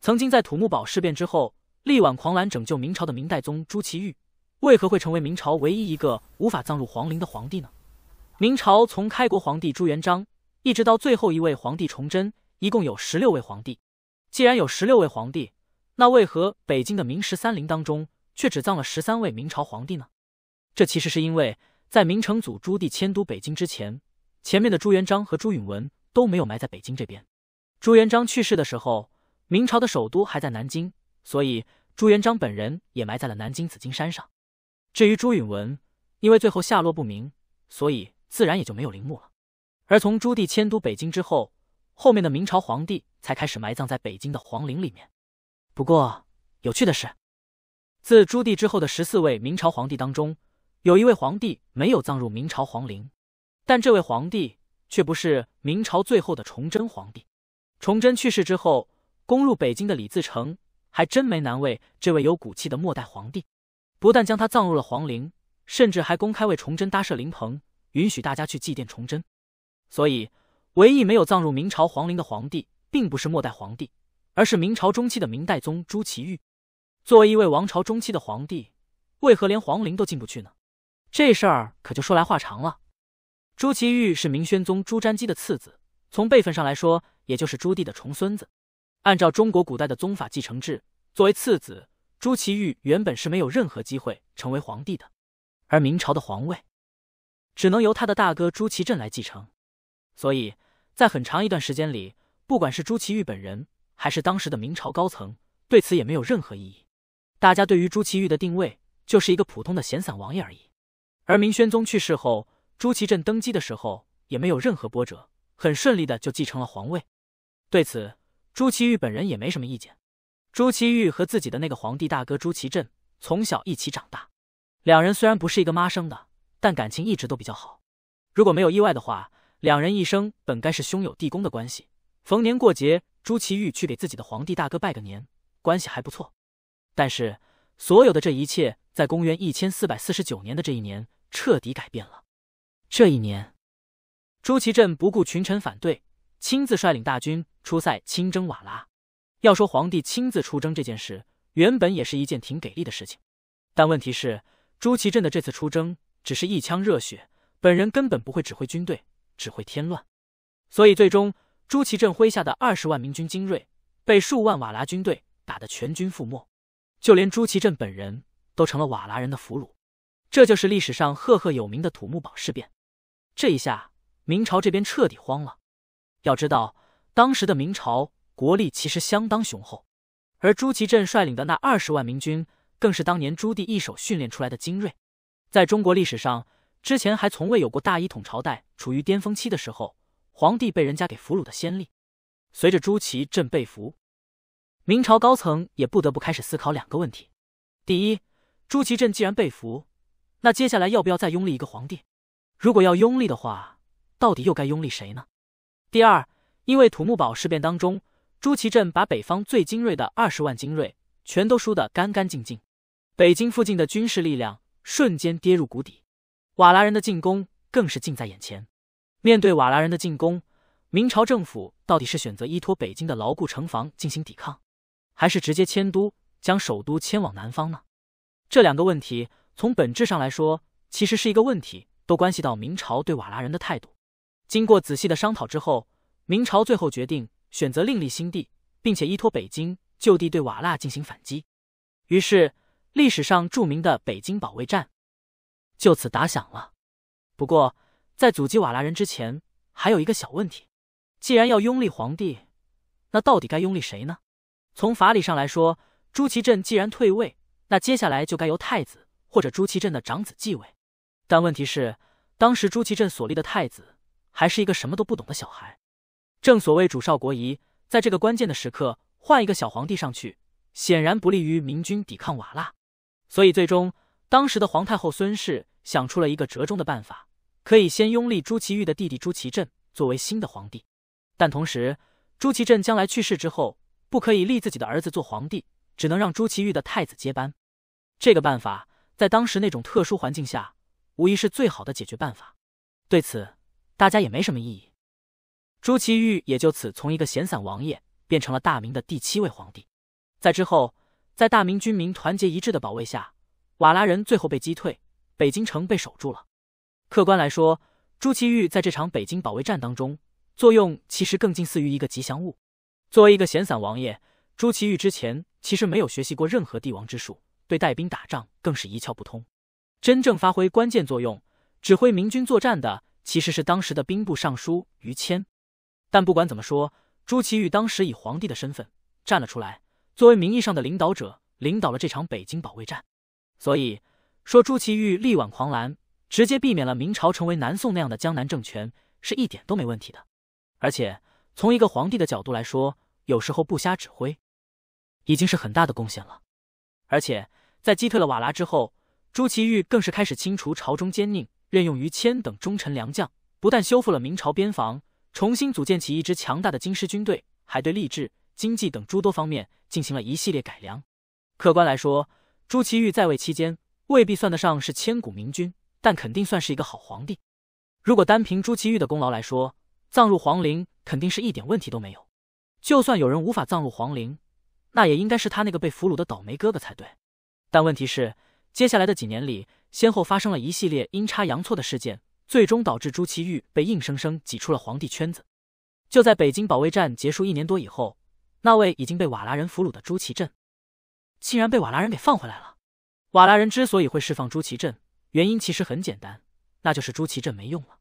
曾经在土木堡事变之后力挽狂澜拯救明朝的明代宗朱祁钰，为何会成为明朝唯一一个无法葬入皇陵的皇帝呢？明朝从开国皇帝朱元璋一直到最后一位皇帝崇祯，一共有十六位皇帝。既然有十六位皇帝，那为何北京的明十三陵当中却只葬了十三位明朝皇帝呢？这其实是因为在明成祖朱棣迁都北京之前，前面的朱元璋和朱允文都没有埋在北京这边。朱元璋去世的时候。明朝的首都还在南京，所以朱元璋本人也埋在了南京紫金山上。至于朱允文，因为最后下落不明，所以自然也就没有陵墓了。而从朱棣迁都北京之后，后面的明朝皇帝才开始埋葬在北京的皇陵里面。不过有趣的是，自朱棣之后的十四位明朝皇帝当中，有一位皇帝没有葬入明朝皇陵，但这位皇帝却不是明朝最后的崇祯皇帝。崇祯去世之后。攻入北京的李自成还真没难为这位有骨气的末代皇帝，不但将他葬入了皇陵，甚至还公开为崇祯搭设灵棚，允许大家去祭奠崇祯。所以，唯一没有葬入明朝皇陵的皇帝，并不是末代皇帝，而是明朝中期的明代宗朱祁钰。作为一位王朝中期的皇帝，为何连皇陵都进不去呢？这事儿可就说来话长了。朱祁钰是明宣宗朱瞻基的次子，从辈分上来说，也就是朱棣的重孙子。按照中国古代的宗法继承制，作为次子朱祁钰原本是没有任何机会成为皇帝的，而明朝的皇位只能由他的大哥朱祁镇来继承。所以，在很长一段时间里，不管是朱祁钰本人，还是当时的明朝高层，对此也没有任何异议。大家对于朱祁钰的定位就是一个普通的闲散王爷而已。而明宣宗去世后，朱祁镇登基的时候也没有任何波折，很顺利的就继承了皇位。对此。朱祁钰本人也没什么意见。朱祁钰和自己的那个皇帝大哥朱祁镇从小一起长大，两人虽然不是一个妈生的，但感情一直都比较好。如果没有意外的话，两人一生本该是兄友弟恭的关系。逢年过节，朱祁钰去给自己的皇帝大哥拜个年，关系还不错。但是，所有的这一切在公元一千四百四十九年的这一年彻底改变了。这一年，朱祁镇不顾群臣反对，亲自率领大军。出塞亲征瓦剌，要说皇帝亲自出征这件事，原本也是一件挺给力的事情。但问题是，朱祁镇的这次出征只是一腔热血，本人根本不会指挥军队，只会添乱。所以最终，朱祁镇麾下的二十万明军精锐被数万瓦剌军队打得全军覆没，就连朱祁镇本人都成了瓦剌人的俘虏。这就是历史上赫赫有名的土木堡事变。这一下，明朝这边彻底慌了。要知道。当时的明朝国力其实相当雄厚，而朱祁镇率领的那二十万明军，更是当年朱棣一手训练出来的精锐。在中国历史上，之前还从未有过大一统朝代处于巅峰期的时候，皇帝被人家给俘虏的先例。随着朱祁镇被俘，明朝高层也不得不开始思考两个问题：第一，朱祁镇既然被俘，那接下来要不要再拥立一个皇帝？如果要拥立的话，到底又该拥立谁呢？第二。因为土木堡事变当中，朱祁镇把北方最精锐的二十万精锐全都输得干干净净，北京附近的军事力量瞬间跌入谷底，瓦剌人的进攻更是近在眼前。面对瓦剌人的进攻，明朝政府到底是选择依托北京的牢固城防进行抵抗，还是直接迁都，将首都迁往南方呢？这两个问题从本质上来说，其实是一个问题，都关系到明朝对瓦剌人的态度。经过仔细的商讨之后。明朝最后决定选择另立新帝，并且依托北京就地对瓦剌进行反击，于是历史上著名的北京保卫战就此打响了。不过，在阻击瓦剌人之前，还有一个小问题：既然要拥立皇帝，那到底该拥立谁呢？从法理上来说，朱祁镇既然退位，那接下来就该由太子或者朱祁镇的长子继位。但问题是，当时朱祁镇所立的太子还是一个什么都不懂的小孩。正所谓主少国疑，在这个关键的时刻，换一个小皇帝上去，显然不利于明军抵抗瓦剌。所以，最终当时的皇太后孙氏想出了一个折中的办法：可以先拥立朱祁钰的弟弟朱祁镇作为新的皇帝，但同时朱祁镇将来去世之后，不可以立自己的儿子做皇帝，只能让朱祁钰的太子接班。这个办法在当时那种特殊环境下，无疑是最好的解决办法。对此，大家也没什么异议。朱祁钰也就此从一个闲散王爷变成了大明的第七位皇帝。在之后，在大明军民团结一致的保卫下，瓦剌人最后被击退，北京城被守住了。客观来说，朱祁钰在这场北京保卫战当中，作用其实更近似于一个吉祥物。作为一个闲散王爷，朱祁钰之前其实没有学习过任何帝王之术，对带兵打仗更是一窍不通。真正发挥关键作用，指挥明军作战的，其实是当时的兵部尚书于谦。但不管怎么说，朱祁钰当时以皇帝的身份站了出来，作为名义上的领导者，领导了这场北京保卫战。所以说朱祁钰力挽狂澜，直接避免了明朝成为南宋那样的江南政权，是一点都没问题的。而且从一个皇帝的角度来说，有时候不瞎指挥，已经是很大的贡献了。而且在击退了瓦剌之后，朱祁钰更是开始清除朝中奸佞，任用于谦等忠臣良将，不但修复了明朝边防。重新组建起一支强大的京师军队，还对吏治、经济等诸多方面进行了一系列改良。客观来说，朱祁钰在位期间未必算得上是千古明君，但肯定算是一个好皇帝。如果单凭朱祁钰的功劳来说，葬入皇陵肯定是一点问题都没有。就算有人无法葬入皇陵，那也应该是他那个被俘虏的倒霉哥哥才对。但问题是，接下来的几年里，先后发生了一系列阴差阳错的事件。最终导致朱祁钰被硬生生挤出了皇帝圈子。就在北京保卫战结束一年多以后，那位已经被瓦剌人俘虏的朱祁镇，竟然被瓦剌人给放回来了。瓦剌人之所以会释放朱祁镇，原因其实很简单，那就是朱祁镇没用了。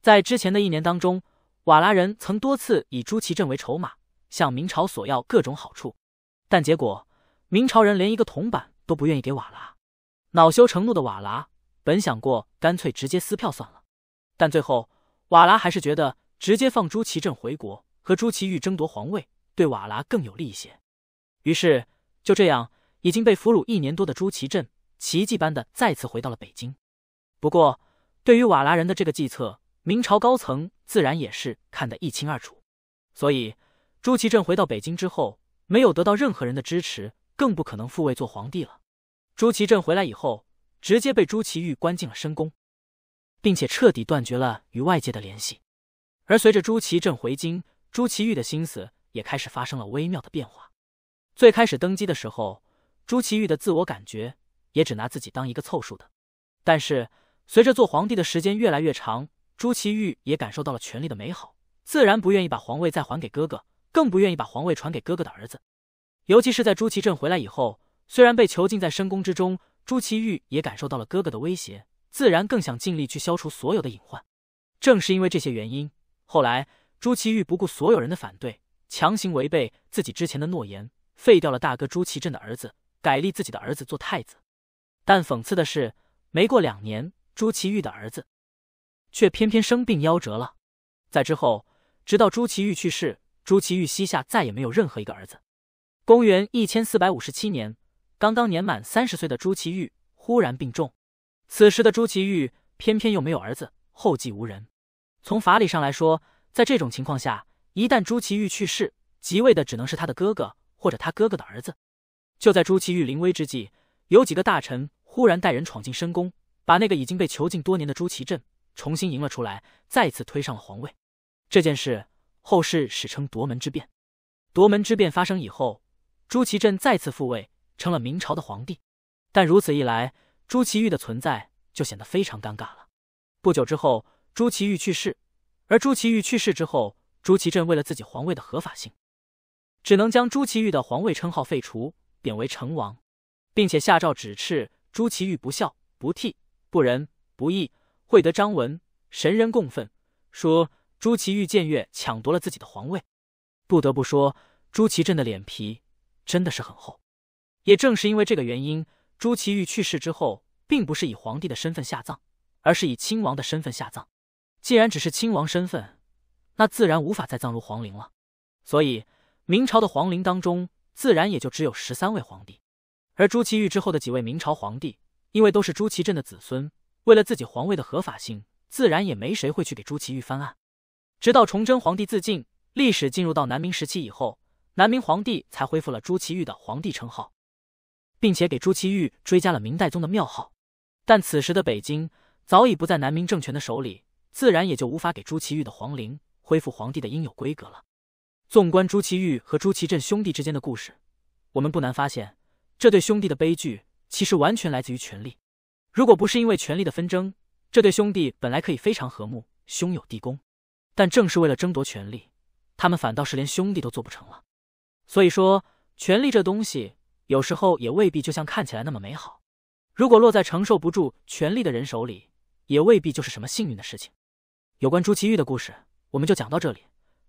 在之前的一年当中，瓦剌人曾多次以朱祁镇为筹码，向明朝索要各种好处，但结果明朝人连一个铜板都不愿意给瓦剌。恼羞成怒的瓦剌本想过，干脆直接撕票算了。但最后，瓦剌还是觉得直接放朱祁镇回国和朱祁钰争夺皇位对瓦剌更有利一些，于是就这样，已经被俘虏一年多的朱祁镇奇迹般的再次回到了北京。不过，对于瓦剌人的这个计策，明朝高层自然也是看得一清二楚，所以朱祁镇回到北京之后，没有得到任何人的支持，更不可能复位做皇帝了。朱祁镇回来以后，直接被朱祁钰关进了深宫。并且彻底断绝了与外界的联系。而随着朱祁镇回京，朱祁钰的心思也开始发生了微妙的变化。最开始登基的时候，朱祁钰的自我感觉也只拿自己当一个凑数的。但是随着做皇帝的时间越来越长，朱祁钰也感受到了权力的美好，自然不愿意把皇位再还给哥哥，更不愿意把皇位传给哥哥的儿子。尤其是在朱祁镇回来以后，虽然被囚禁在深宫之中，朱祁钰也感受到了哥哥的威胁。自然更想尽力去消除所有的隐患。正是因为这些原因，后来朱祁钰不顾所有人的反对，强行违背自己之前的诺言，废掉了大哥朱祁镇的儿子，改立自己的儿子做太子。但讽刺的是，没过两年，朱祁钰的儿子却偏偏生病夭折了。在之后，直到朱祁钰去世，朱祁钰膝下再也没有任何一个儿子。公元一千四百五十七年，刚刚年满三十岁的朱祁钰忽然病重。此时的朱祁钰偏偏又没有儿子，后继无人。从法理上来说，在这种情况下，一旦朱祁钰去世，即位的只能是他的哥哥或者他哥哥的儿子。就在朱祁钰临危之际，有几个大臣忽然带人闯进深宫，把那个已经被囚禁多年的朱祁镇重新迎了出来，再次推上了皇位。这件事后世史称“夺门之变”。夺门之变发生以后，朱祁镇再次复位，成了明朝的皇帝。但如此一来，朱祁钰的存在。就显得非常尴尬了。不久之后，朱祁钰去世，而朱祁钰去世之后，朱祁镇为了自己皇位的合法性，只能将朱祁钰的皇位称号废除，贬为成王，并且下诏指斥朱祁钰不孝、不悌、不仁、不义，会得张文神人共愤，说朱祁钰僭越抢夺了自己的皇位。不得不说，朱祁镇的脸皮真的是很厚。也正是因为这个原因，朱祁钰去世之后。并不是以皇帝的身份下葬，而是以亲王的身份下葬。既然只是亲王身份，那自然无法再葬入皇陵了。所以，明朝的皇陵当中，自然也就只有十三位皇帝。而朱祁钰之后的几位明朝皇帝，因为都是朱祁镇的子孙，为了自己皇位的合法性，自然也没谁会去给朱祁钰翻案。直到崇祯皇帝自尽，历史进入到南明时期以后，南明皇帝才恢复了朱祁钰的皇帝称号，并且给朱祁钰追加了明代宗的庙号。但此时的北京早已不在南明政权的手里，自然也就无法给朱祁钰的皇陵恢复皇帝的应有规格了。纵观朱祁钰和朱祁镇兄弟之间的故事，我们不难发现，这对兄弟的悲剧其实完全来自于权力。如果不是因为权力的纷争，这对兄弟本来可以非常和睦，兄友弟恭。但正是为了争夺权力，他们反倒是连兄弟都做不成了。所以说，权力这东西，有时候也未必就像看起来那么美好。如果落在承受不住权力的人手里，也未必就是什么幸运的事情。有关朱祁钰的故事，我们就讲到这里。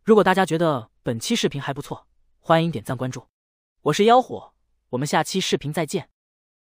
如果大家觉得本期视频还不错，欢迎点赞关注。我是妖火，我们下期视频再见。